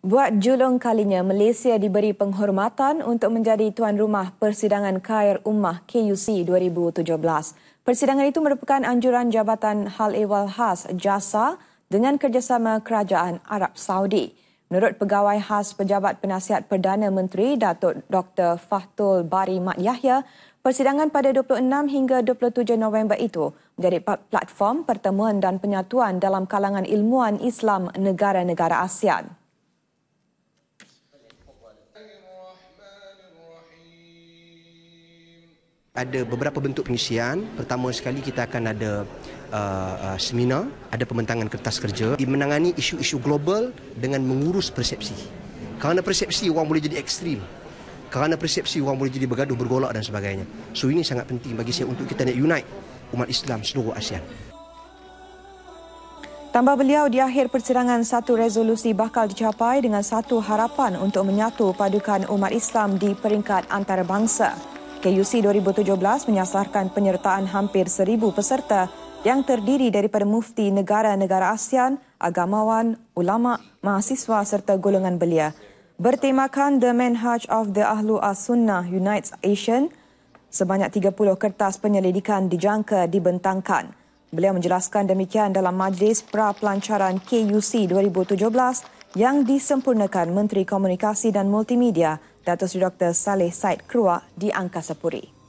Buat julung kalinya, Malaysia diberi penghormatan untuk menjadi tuan rumah Persidangan Kair Ummah KUC 2017. Persidangan itu merupakan anjuran Jabatan Hal Ehwal Khas JASA dengan kerjasama Kerajaan Arab Saudi. Menurut Pegawai Khas Pejabat Penasihat Perdana Menteri Datuk Dr. Fahtul Bari Mat Yahya, persidangan pada 26 hingga 27 November itu menjadi platform pertemuan dan penyatuan dalam kalangan ilmuwan Islam negara-negara ASEAN. ada beberapa bentuk pengisian. Pertama sekali kita akan ada uh, uh, seminar, ada pembentangan kertas kerja, Di menangani isu-isu global dengan mengurus persepsi. Kerana persepsi orang boleh jadi ekstrim. Kerana persepsi orang boleh jadi bergaduh, bergolak dan sebagainya. So ini sangat penting bagi saya untuk kita nak unite umat Islam seluruh Asia. Tambah beliau di akhir persidangan satu resolusi bakal dicapai dengan satu harapan untuk menyatu padukan umat Islam di peringkat antarabangsa. KUC 2017 menyasarkan penyertaan hampir seribu peserta yang terdiri daripada mufti negara-negara ASEAN, agamawan, ulama, mahasiswa serta golongan belia. Bertemakan The Manhaj of the Ahlu As-Sunnah Unites Asian, sebanyak 30 kertas penyelidikan dijangka dibentangkan. Beliau menjelaskan demikian dalam majlis pra-pelancaran KUC 2017 yang disempurnakan Menteri Komunikasi dan Multimedia, Datuk Seri Dr. Saleh Said Krua di Angkasa Puri.